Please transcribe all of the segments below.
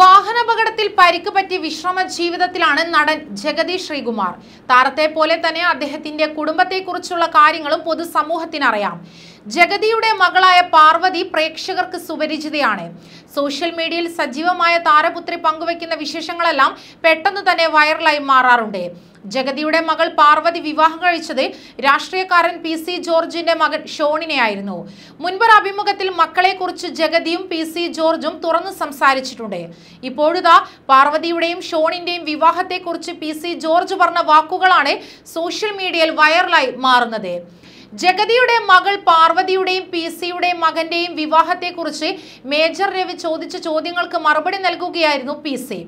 വാഹനാപകടത്തിൽ പരിക്ക് പറ്റി വിശ്രമ ജീവിതത്തിലാണ് നടൻ ജഗതി ശ്രീകുമാർ താരത്തെ പോലെ തന്നെ അദ്ദേഹത്തിന്റെ കുടുംബത്തെക്കുറിച്ചുള്ള കാര്യങ്ങളും പൊതുസമൂഹത്തിനറിയാം ജഗതിയുടെ മകളായ പാർവതി പ്രേക്ഷകർക്ക് സുപരിചിതയാണ് സോഷ്യൽ മീഡിയയിൽ സജീവമായ താരപുത്രി പങ്കുവയ്ക്കുന്ന വിശേഷങ്ങളെല്ലാം പെട്ടെന്ന് തന്നെ വൈറലായി മാറാറുണ്ട് ജഗതിയുടെ മകൾ പാർവതി വിവാഹം കഴിച്ചത് രാഷ്ട്രീയക്കാരൻ പി സി ജോർജിന്റെ മകൻ ഷോണിനെയായിരുന്നു മുൻപർ അഭിമുഖത്തിൽ മക്കളെക്കുറിച്ച് ജഗതിയും പി സി ജോർജും തുറന്നു സംസാരിച്ചിട്ടുണ്ട് ഇപ്പോഴുതാ പാർവതിയുടെയും ഷോണിന്റെയും വിവാഹത്തെക്കുറിച്ച് പി സി ജോർജ് പറഞ്ഞ വാക്കുകളാണ് സോഷ്യൽ മീഡിയയിൽ വൈറലായി മാറുന്നത് ജഗതിയുടെ മകൾ പാർവതിയുടെയും പി സിയുടെയും മകന്റെയും വിവാഹത്തെക്കുറിച്ച് മേജർ രവി ചോദിച്ച ചോദ്യങ്ങൾക്ക് മറുപടി നൽകുകയായിരുന്നു പി സി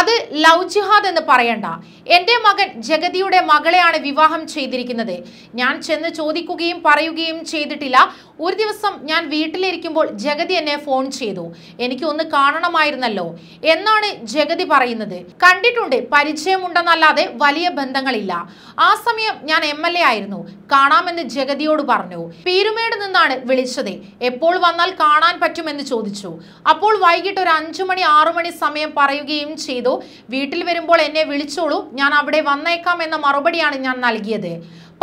അത് ലവ് ജിഹാദ് എന്ന് പറയണ്ട എൻ്റെ മകൻ ജഗതിയുടെ മകളെയാണ് വിവാഹം ചെയ്തിരിക്കുന്നത് ഞാൻ ചെന്ന് ചോദിക്കുകയും പറയുകയും ചെയ്തിട്ടില്ല ഒരു ദിവസം ഞാൻ വീട്ടിലിരിക്കുമ്പോൾ ജഗതി എന്നെ ഫോൺ ചെയ്തു എനിക്ക് ഒന്ന് കാണണമായിരുന്നല്ലോ എന്നാണ് ജഗതി പറയുന്നത് കണ്ടിട്ടുണ്ട് പരിചയമുണ്ടെന്നല്ലാതെ വലിയ ബന്ധങ്ങളില്ല ആ സമയം ഞാൻ എം എൽ എ ആയിരുന്നു കാണാമെന്ന് ജഗതിയോട് പറഞ്ഞു പീരുമേട് നിന്നാണ് വിളിച്ചത് എപ്പോൾ വന്നാൽ കാണാൻ പറ്റുമെന്ന് ചോദിച്ചു അപ്പോൾ വൈകിട്ട് ഒരു അഞ്ചു മണി ആറു മണി സമയം പറയുകയും ചെയ്തു ചെയ്തു വീട്ടിൽ വരുമ്പോൾ എന്നെ വിളിച്ചോളൂ ഞാൻ അവിടെ വന്നേക്കാം എന്ന മറുപടിയാണ് ഞാൻ നൽകിയത്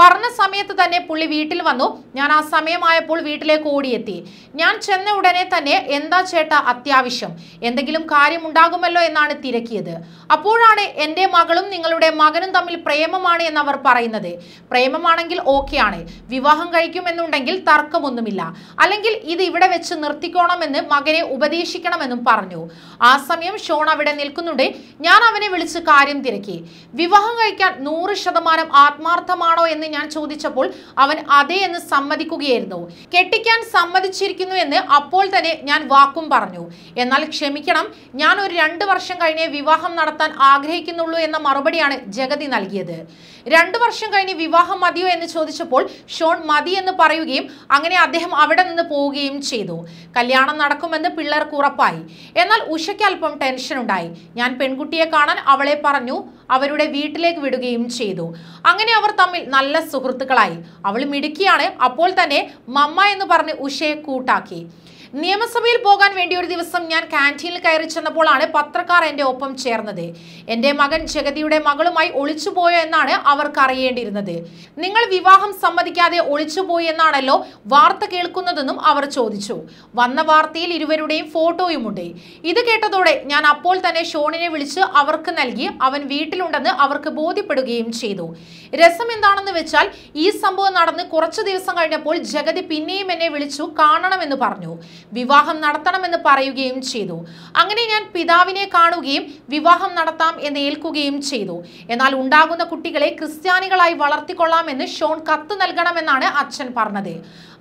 പറഞ്ഞ സമയത്ത് തന്നെ പുള്ളി വീട്ടിൽ വന്നു ഞാൻ ആ സമയമായപ്പോൾ വീട്ടിലേക്ക് ഓടിയെത്തി ഞാൻ ചെന്ന ഉടനെ തന്നെ എന്താ ചേട്ട അത്യാവശ്യം എന്തെങ്കിലും കാര്യമുണ്ടാകുമല്ലോ എന്നാണ് തിരക്കിയത് അപ്പോഴാണ് എൻ്റെ മകളും നിങ്ങളുടെ മകനും തമ്മിൽ പ്രേമമാണ് എന്നവർ പറയുന്നത് പ്രേമമാണെങ്കിൽ ഓക്കെയാണ് വിവാഹം കഴിക്കുമെന്നുണ്ടെങ്കിൽ തർക്കമൊന്നുമില്ല അല്ലെങ്കിൽ ഇത് ഇവിടെ വെച്ച് നിർത്തിക്കോണമെന്ന് മകനെ ഉപദേശിക്കണമെന്നും പറഞ്ഞു ആ സമയം ഷോൺ അവിടെ നിൽക്കുന്നുണ്ട് ഞാൻ അവനെ വിളിച്ച് കാര്യം തിരക്കി വിവാഹം കഴിക്കാൻ നൂറ് ശതമാനം ആത്മാർത്ഥമാണോ എന്ന് ഞാൻ ചോദിച്ചപ്പോൾ അവൻ അതെ എന്ന് സമ്മതിക്കുകയായിരുന്നു കെട്ടിക്കാൻ സമ്മതിച്ചിരിക്കുന്നു എന്ന് അപ്പോൾ തന്നെ ഞാൻ വാക്കും പറഞ്ഞു എന്നാൽ ക്ഷമിക്കണം ഞാൻ ഒരു രണ്ടു വർഷം കഴിഞ്ഞേ വിവാഹം നടത്താൻ ആഗ്രഹിക്കുന്നുള്ളൂ എന്ന മറുപടിയാണ് ജഗതി നൽകിയത് രണ്ടു വർഷം കഴിഞ്ഞ് വിവാഹം മതിയോ എന്ന് ചോദിച്ചപ്പോൾ ഷോൺ മതി എന്ന് പറയുകയും അങ്ങനെ അദ്ദേഹം അവിടെ നിന്ന് പോവുകയും ചെയ്തു കല്യാണം നടക്കുമെന്ന് പിള്ളേർക്ക് ഉറപ്പായി എന്നാൽ ഉഷയ്ക്ക് അല്പം ടെൻഷൻ ഉണ്ടായി ഞാൻ പെൺകുട്ടിയെ കാണാൻ അവളെ പറഞ്ഞു അവരുടെ വീട്ടിലേക്ക് വിടുകയും ചെയ്തു അങ്ങനെ അവർ തമ്മിൽ നല്ല നല്ല സുഹൃത്തുക്കളായി അവൾ മിടുക്കിയാണ് അപ്പോൾ തന്നെ മമ്മ എന്ന് പറഞ്ഞ് ഉഷയെ കൂട്ടാക്കി നിയമസഭയിൽ പോകാൻ വേണ്ടി ഒരു ദിവസം ഞാൻ കാന്റീനിൽ കയറി ചെന്നപ്പോഴാണ് പത്രക്കാർ എൻ്റെ ഒപ്പം ചേർന്നത് എൻ്റെ മകൻ ജഗതിയുടെ മകളുമായി ഒളിച്ചുപോയോ എന്നാണ് അവർക്ക് അറിയേണ്ടിയിരുന്നത് നിങ്ങൾ വിവാഹം സമ്മതിക്കാതെ ഒളിച്ചുപോയി എന്നാണല്ലോ വാർത്ത കേൾക്കുന്നതെന്നും അവർ ചോദിച്ചു വന്ന വാർത്തയിൽ ഇരുവരുടെയും ഫോട്ടോയുമുണ്ട് ഇത് കേട്ടതോടെ ഞാൻ അപ്പോൾ തന്നെ ഷോണിനെ വിളിച്ച് അവർക്ക് നൽകി അവൻ വീട്ടിലുണ്ടെന്ന് അവർക്ക് ബോധ്യപ്പെടുകയും ചെയ്തു രസം എന്താണെന്ന് വെച്ചാൽ ഈ സംഭവം നടന്ന് കുറച്ച് ദിവസം കഴിഞ്ഞപ്പോൾ ജഗതി പിന്നെയും എന്നെ വിളിച്ചു കാണണമെന്ന് പറഞ്ഞു വിവാഹം നടത്തണമെന്ന് പറയുകയും ചെയ്തു അങ്ങനെ ഞാൻ പിതാവിനെ കാണുകയും വിവാഹം നടത്താം എന്ന് ഏൽക്കുകയും ചെയ്തു എന്നാൽ ഉണ്ടാകുന്ന കുട്ടികളെ ക്രിസ്ത്യാനികളായി വളർത്തിക്കൊള്ളാമെന്ന് ഷോൺ കത്ത് നൽകണമെന്നാണ് അച്ഛൻ പറഞ്ഞത്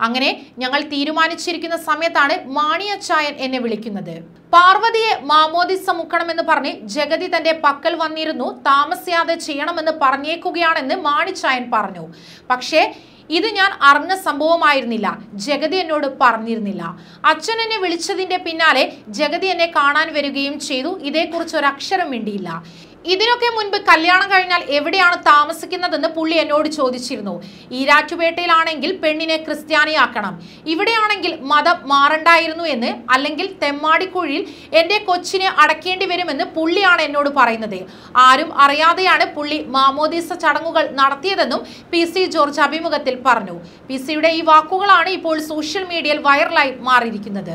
അങ്ങനെ ഞങ്ങൾ തീരുമാനിച്ചിരിക്കുന്ന സമയത്താണ് മാണിയച്ചായൻ എന്നെ വിളിക്കുന്നത് പാർവതിയെ മാമോദിസ മുക്കണമെന്ന് പറഞ്ഞ് ജഗതി തന്റെ പക്കൽ വന്നിരുന്നു താമസിയാതെ ചെയ്യണമെന്ന് പറഞ്ഞേക്കുകയാണെന്ന് മാണിച്ചായൻ പറഞ്ഞു പക്ഷേ ഇത് ഞാൻ അറിഞ്ഞ സംഭവമായിരുന്നില്ല ജഗതി എന്നോട് പറഞ്ഞിരുന്നില്ല അച്ഛൻ എന്നെ വിളിച്ചതിന്റെ പിന്നാലെ ജഗതി എന്നെ കാണാൻ വരികയും ചെയ്തു ഇതേക്കുറിച്ച് ഒരക്ഷരം വേണ്ടിയില്ല ഇതിനൊക്കെ മുൻപ് കല്യാണം കഴിഞ്ഞാൽ എവിടെയാണ് താമസിക്കുന്നതെന്ന് പുള്ളി എന്നോട് ചോദിച്ചിരുന്നു ഈരാറ്റുപേട്ടയിലാണെങ്കിൽ പെണ്ണിനെ ക്രിസ്ത്യാനിയാക്കണം ഇവിടെയാണെങ്കിൽ മതം മാറണ്ടായിരുന്നു എന്ന് അല്ലെങ്കിൽ തെമ്മാടിക്കുഴിയിൽ എന്റെ കൊച്ചിനെ അടക്കേണ്ടി വരുമെന്ന് പുള്ളിയാണ് എന്നോട് പറയുന്നത് ആരും അറിയാതെയാണ് പുള്ളി മാമോദീസ ചടങ്ങുകൾ നടത്തിയതെന്നും പി സി ജോർജ് അഭിമുഖത്തിൽ പറഞ്ഞു പി സിയുടെ ഈ വാക്കുകളാണ് ഇപ്പോൾ സോഷ്യൽ മീഡിയയിൽ വൈറലായി മാറിയിരിക്കുന്നത്